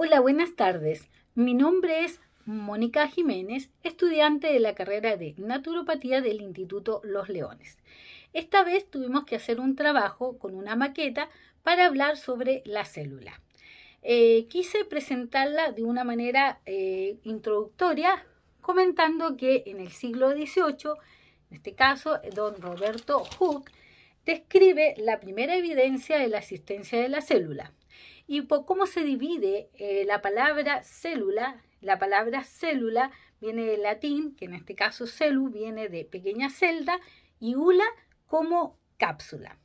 Hola, buenas tardes. Mi nombre es Mónica Jiménez, estudiante de la carrera de naturopatía del Instituto Los Leones. Esta vez tuvimos que hacer un trabajo con una maqueta para hablar sobre la célula. Eh, quise presentarla de una manera eh, introductoria, comentando que en el siglo XVIII, en este caso, don Roberto Hooke describe la primera evidencia de la existencia de la célula y por cómo se divide eh, la palabra célula. La palabra célula viene del latín, que en este caso celu viene de pequeña celda, y ula como cápsula.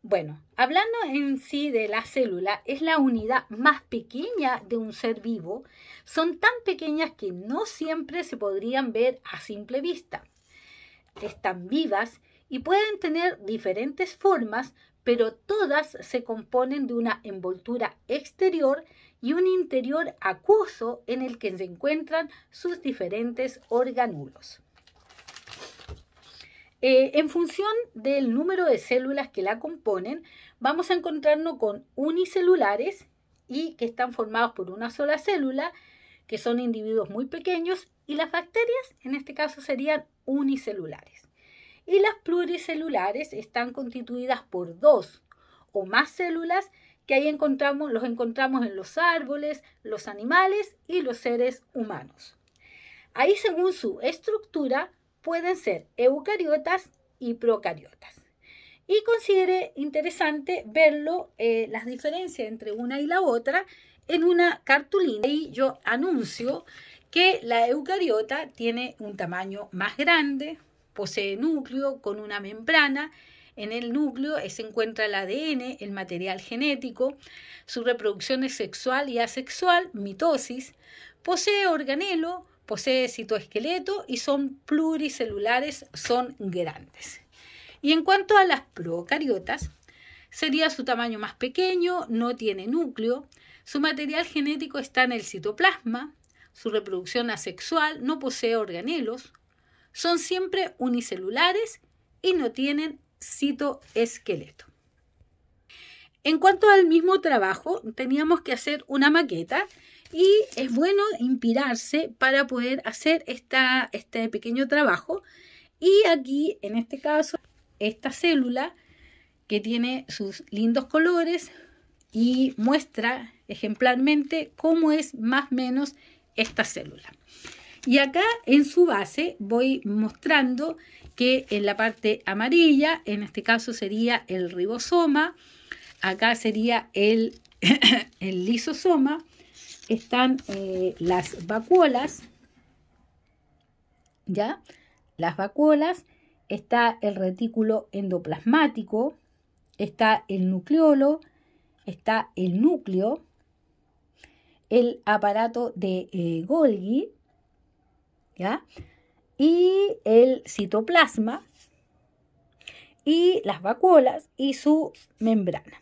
Bueno, hablando en sí de la célula, es la unidad más pequeña de un ser vivo. Son tan pequeñas que no siempre se podrían ver a simple vista. Están vivas y pueden tener diferentes formas, pero todas se componen de una envoltura exterior y un interior acuoso en el que se encuentran sus diferentes organulos. Eh, en función del número de células que la componen, vamos a encontrarnos con unicelulares y que están formados por una sola célula, que son individuos muy pequeños, y las bacterias, en este caso, serían unicelulares y las pluricelulares están constituidas por dos o más células que ahí encontramos, los encontramos en los árboles, los animales y los seres humanos. Ahí según su estructura pueden ser eucariotas y procariotas. Y considere interesante verlo, eh, las diferencias entre una y la otra, en una cartulina. Y yo anuncio que la eucariota tiene un tamaño más grande, posee núcleo con una membrana. En el núcleo eh, se encuentra el ADN, el material genético. Su reproducción es sexual y asexual, mitosis. Posee organelo, posee citoesqueleto y son pluricelulares, son grandes. Y en cuanto a las procariotas, sería su tamaño más pequeño, no tiene núcleo, su material genético está en el citoplasma, su reproducción asexual, no posee organelos, son siempre unicelulares y no tienen citoesqueleto. En cuanto al mismo trabajo, teníamos que hacer una maqueta y es bueno inspirarse para poder hacer esta, este pequeño trabajo. Y aquí, en este caso, esta célula que tiene sus lindos colores y muestra ejemplarmente cómo es más o menos esta célula. Y acá en su base voy mostrando que en la parte amarilla, en este caso sería el ribosoma, acá sería el, lisosoma, están eh, las vacuolas, ¿ya? Las vacuolas, está el retículo endoplasmático, está el nucleolo, está el núcleo, el aparato de eh, Golgi, y el citoplasma y las vacuolas y su membrana.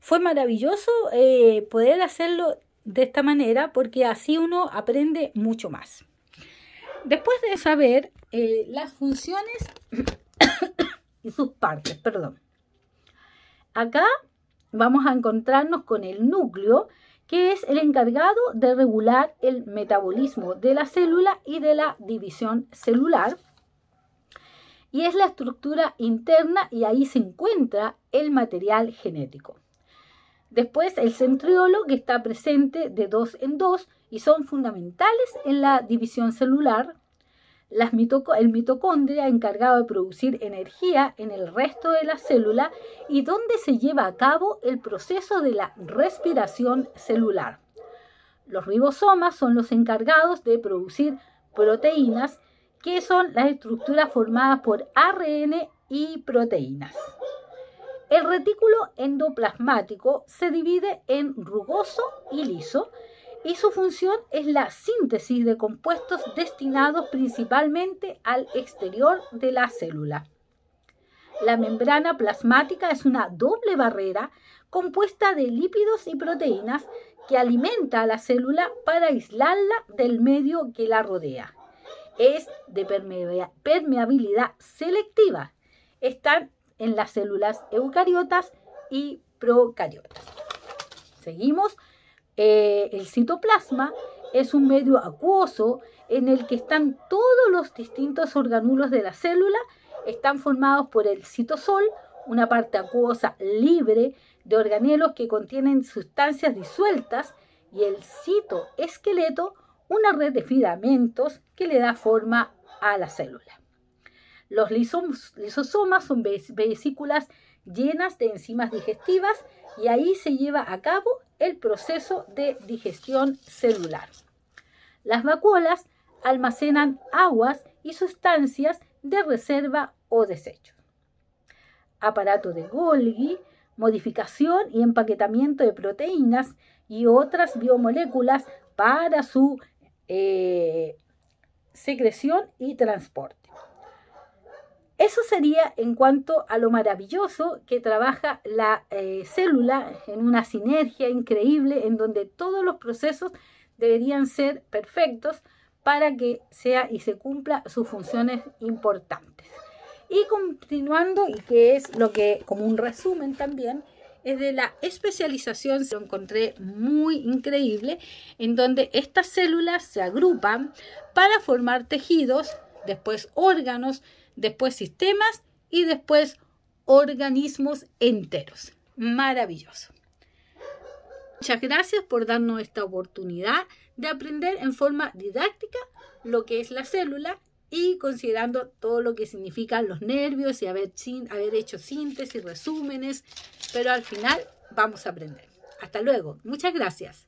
Fue maravilloso eh, poder hacerlo de esta manera porque así uno aprende mucho más. Después de saber eh, las funciones y sus partes, perdón. Acá vamos a encontrarnos con el núcleo que es el encargado de regular el metabolismo de la célula y de la división celular. Y es la estructura interna y ahí se encuentra el material genético. Después el centriolo que está presente de dos en dos y son fundamentales en la división celular el mitocondria encargado de producir energía en el resto de la célula y donde se lleva a cabo el proceso de la respiración celular. Los ribosomas son los encargados de producir proteínas, que son las estructuras formadas por ARN y proteínas. El retículo endoplasmático se divide en rugoso y liso y su función es la síntesis de compuestos destinados principalmente al exterior de la célula. La membrana plasmática es una doble barrera compuesta de lípidos y proteínas que alimenta a la célula para aislarla del medio que la rodea. Es de permeabilidad selectiva. Están en las células eucariotas y procariotas. Seguimos eh, el citoplasma es un medio acuoso en el que están todos los distintos organulos de la célula, están formados por el citosol, una parte acuosa libre de organelos que contienen sustancias disueltas, y el citoesqueleto, una red de filamentos que le da forma a la célula. Los lisosomas son vesículas llenas de enzimas digestivas y ahí se lleva a cabo el proceso de digestión celular. Las vacuolas almacenan aguas y sustancias de reserva o desecho. Aparato de Golgi, modificación y empaquetamiento de proteínas y otras biomoléculas para su eh, secreción y transporte. Eso sería en cuanto a lo maravilloso que trabaja la eh, célula en una sinergia increíble en donde todos los procesos deberían ser perfectos para que sea y se cumpla sus funciones importantes. Y continuando, y que es lo que como un resumen también, es de la especialización, lo encontré muy increíble, en donde estas células se agrupan para formar tejidos, después órganos, después sistemas y después organismos enteros. Maravilloso. Muchas gracias por darnos esta oportunidad de aprender en forma didáctica lo que es la célula y considerando todo lo que significan los nervios y haber, haber hecho síntesis, resúmenes, pero al final vamos a aprender. Hasta luego. Muchas gracias.